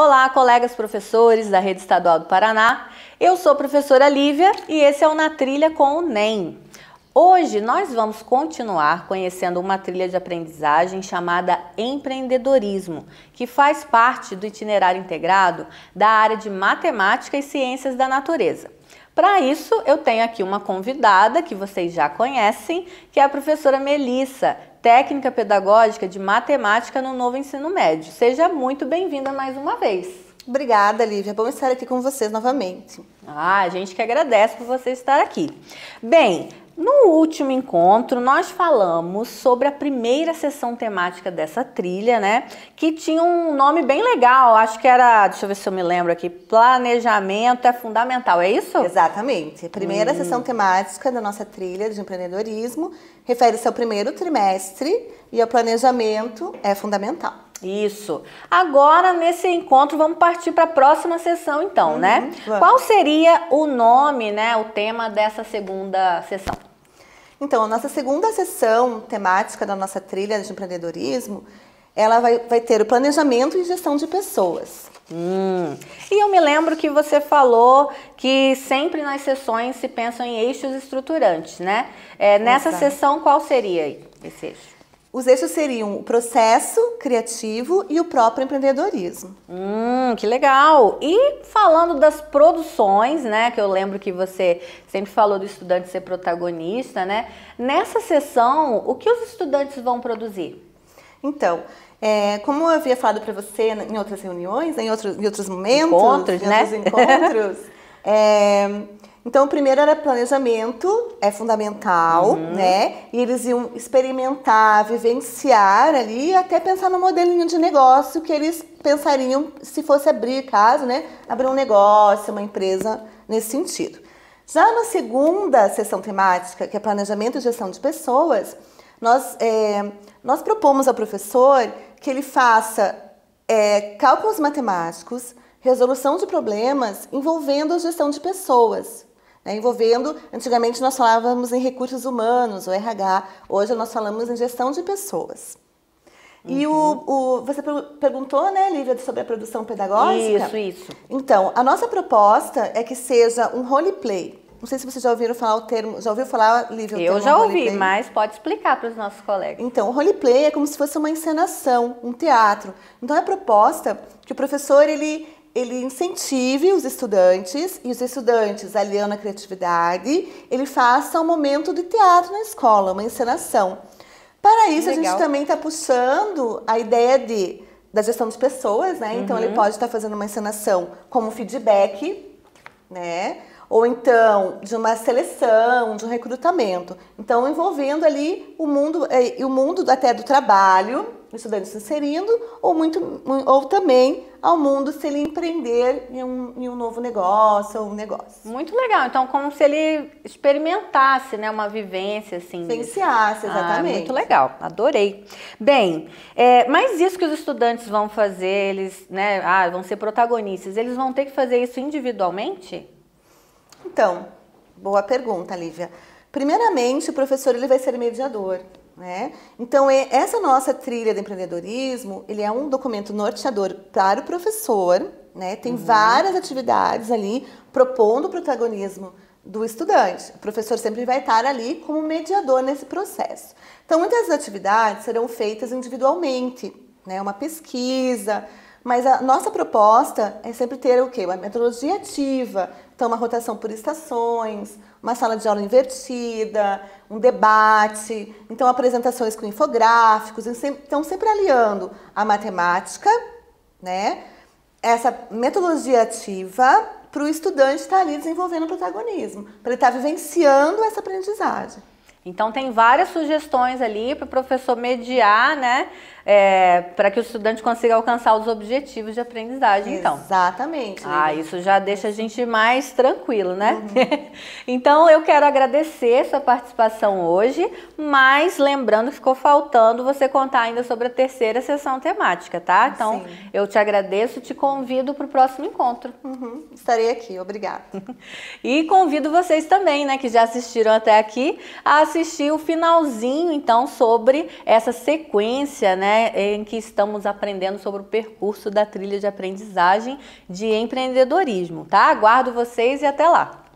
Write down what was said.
Olá, colegas professores da Rede Estadual do Paraná. Eu sou a professora Lívia e esse é o Na Trilha com o NEM. Hoje nós vamos continuar conhecendo uma trilha de aprendizagem chamada empreendedorismo, que faz parte do itinerário integrado da área de matemática e ciências da natureza. Para isso, eu tenho aqui uma convidada que vocês já conhecem, que é a professora Melissa, técnica pedagógica de matemática no novo ensino médio. Seja muito bem-vinda mais uma vez. Obrigada, Lívia. bom estar aqui com vocês novamente. Ah, a gente que agradece por você estar aqui. Bem, no último encontro, nós falamos sobre a primeira sessão temática dessa trilha, né? Que tinha um nome bem legal, acho que era, deixa eu ver se eu me lembro aqui, Planejamento é Fundamental, é isso? Exatamente. A primeira hum. sessão temática da nossa trilha de empreendedorismo refere-se ao primeiro trimestre e o planejamento é fundamental. Isso. Agora, nesse encontro, vamos partir para a próxima sessão, então, né? uhum, né? Qual seria o nome, né, o tema dessa segunda sessão? Então, a nossa segunda sessão temática da nossa trilha de empreendedorismo, ela vai, vai ter o planejamento e gestão de pessoas. Hum. E eu me lembro que você falou que sempre nas sessões se pensam em eixos estruturantes, né? É, nessa Exato. sessão, qual seria esse eixo? Os eixos seriam o processo criativo e o próprio empreendedorismo. Hum, que legal! E falando das produções, né? Que eu lembro que você sempre falou do estudante ser protagonista, né? Nessa sessão, o que os estudantes vão produzir? Então, é, como eu havia falado para você né, em outras reuniões, em, outros, em outros momentos, encontros, em né? outros encontros. É, então, o primeiro era planejamento, é fundamental, uhum. né? E eles iam experimentar, vivenciar ali, até pensar no modelinho de negócio que eles pensariam se fosse abrir, caso, né? Abrir um negócio, uma empresa nesse sentido. Já na segunda sessão temática, que é planejamento e gestão de pessoas, nós, é, nós propomos ao professor que ele faça é, cálculos matemáticos, resolução de problemas envolvendo a gestão de pessoas. Né? Envolvendo, antigamente nós falávamos em recursos humanos, o RH, hoje nós falamos em gestão de pessoas. E o, uhum. o, você perguntou, né, Lívia, sobre a produção pedagógica? Isso, isso. Então, a nossa proposta é que seja um roleplay. Não sei se vocês já ouviram falar o termo, já ouviu falar, Lívia? Eu já ouvi, roleplay? mas pode explicar para os nossos colegas. Então, o roleplay é como se fosse uma encenação, um teatro. Então, é a proposta que o professor ele ele incentive os estudantes e os estudantes, aliando a criatividade, ele faça um momento de teatro na escola, uma encenação. Para isso, Legal. a gente também está puxando a ideia de, da gestão de pessoas, né? Então, uhum. ele pode estar tá fazendo uma encenação como feedback, né? Ou então, de uma seleção, de um recrutamento. Então, envolvendo ali o mundo, eh, o mundo até do trabalho, estudante se inserindo, ou, muito, ou também ao mundo se ele empreender em um, em um novo negócio ou um negócio. Muito legal. Então, como se ele experimentasse, né, uma vivência assim. Vivenciasse, ah, exatamente. Ah, muito legal. Adorei. Bem, é, mas isso que os estudantes vão fazer, eles, né, ah, vão ser protagonistas. Eles vão ter que fazer isso individualmente? Então, boa pergunta, Lívia. Primeiramente, o professor ele vai ser mediador. Né? Então, essa nossa trilha de empreendedorismo, ele é um documento norteador para o professor, né? tem uhum. várias atividades ali propondo o protagonismo do estudante. O professor sempre vai estar ali como mediador nesse processo. Então, muitas atividades serão feitas individualmente, né? uma pesquisa, mas a nossa proposta é sempre ter o quê? Uma metodologia ativa, então uma rotação por estações, uma sala de aula invertida, um debate, então apresentações com infográficos, então sempre aliando a matemática, né? Essa metodologia ativa para o estudante estar tá ali desenvolvendo o protagonismo, para ele estar tá vivenciando essa aprendizagem. Então tem várias sugestões ali para o professor mediar, né? é, para que o estudante consiga alcançar os objetivos de aprendizagem, então. Exatamente. Ah, isso já deixa a gente mais tranquilo, né? Uhum. então, eu quero agradecer sua participação hoje, mas lembrando que ficou faltando você contar ainda sobre a terceira sessão temática, tá? Ah, então, Sim. eu te agradeço, te convido para o próximo encontro. Uhum. Estarei aqui, obrigada. e convido vocês também, né, que já assistiram até aqui, a assistir o finalzinho, então, sobre essa sequência, né? Né, em que estamos aprendendo sobre o percurso da trilha de aprendizagem de empreendedorismo, tá? Aguardo vocês e até lá!